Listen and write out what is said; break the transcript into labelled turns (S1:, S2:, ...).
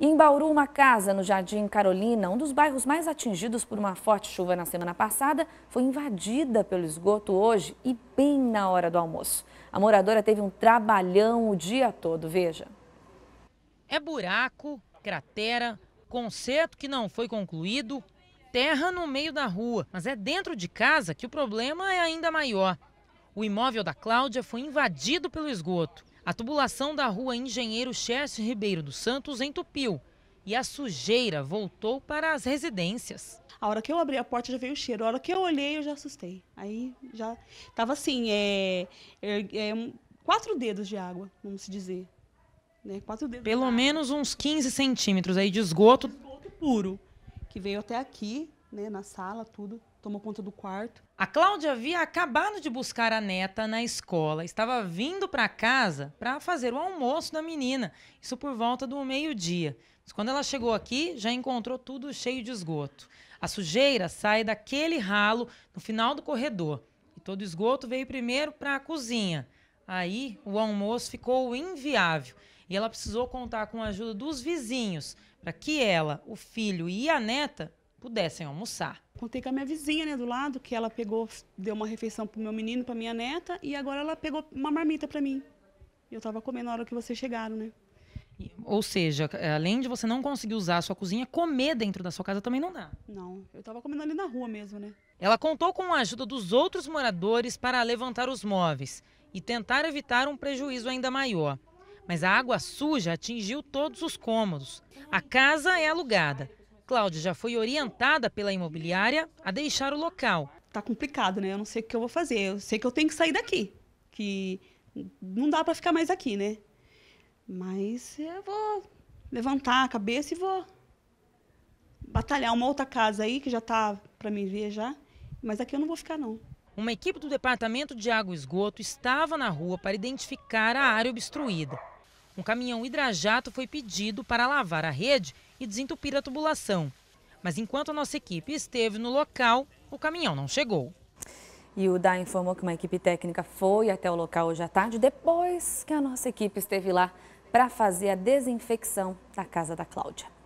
S1: E em Bauru, uma casa no Jardim Carolina, um dos bairros mais atingidos por uma forte chuva na semana passada, foi invadida pelo esgoto hoje e bem na hora do almoço. A moradora teve um trabalhão o dia todo, veja. É buraco, cratera, conserto que não foi concluído, terra no meio da rua, mas é dentro de casa que o problema é ainda maior. O imóvel da Cláudia foi invadido pelo esgoto. A tubulação da rua Engenheiro Chester Ribeiro dos Santos
S2: entupiu e a
S1: sujeira voltou para as residências. A
S2: hora que eu abri a porta já veio o cheiro, a hora que eu olhei eu já assustei. Aí já estava assim, é, é, é, quatro dedos de água, vamos dizer. Né? Quatro dedos Pelo de menos
S1: uns 15 centímetros aí de esgoto. Esgoto
S2: puro, que veio até aqui, né, na sala,
S1: tudo tomou conta do quarto. A Cláudia havia acabado de buscar a neta na escola, estava vindo para casa para fazer o almoço da menina, isso por volta do meio-dia. Mas quando ela chegou aqui, já encontrou tudo cheio de esgoto. A sujeira sai daquele ralo no final do corredor e todo o esgoto veio primeiro para a cozinha. Aí o almoço ficou inviável e ela precisou contar com a ajuda dos vizinhos para que ela, o filho e a neta pudessem almoçar.
S2: Contei com a minha vizinha, né, do lado, que ela pegou, deu uma refeição pro meu menino, pra minha neta, e agora ela pegou uma marmita para mim. Eu estava comendo na hora que vocês chegaram, né?
S1: Ou seja, é, além de você não conseguir usar a sua cozinha, comer dentro da sua casa também não
S2: dá. Não, eu estava comendo ali na rua mesmo, né?
S1: Ela contou com a ajuda dos outros moradores para levantar os móveis e tentar evitar um prejuízo ainda maior. Mas a água suja atingiu todos os cômodos. A casa é alugada Cláudia já foi orientada pela imobiliária
S2: a deixar o local. Tá complicado, né? Eu não sei o que eu vou fazer. Eu sei que eu tenho que sair daqui, que não dá para ficar mais aqui, né? Mas eu vou levantar a cabeça e vou batalhar uma outra casa aí que já tá para mim ver já, mas aqui eu não vou ficar não.
S1: Uma equipe do Departamento de Água e Esgoto estava na rua para identificar a área obstruída. Um caminhão hidrajato foi pedido para lavar a rede e desentupir a tubulação. Mas enquanto a nossa equipe esteve no local, o caminhão não chegou. E o DA informou que uma equipe técnica foi até o local hoje à tarde, depois que a nossa equipe esteve lá para fazer a desinfecção da casa da Cláudia.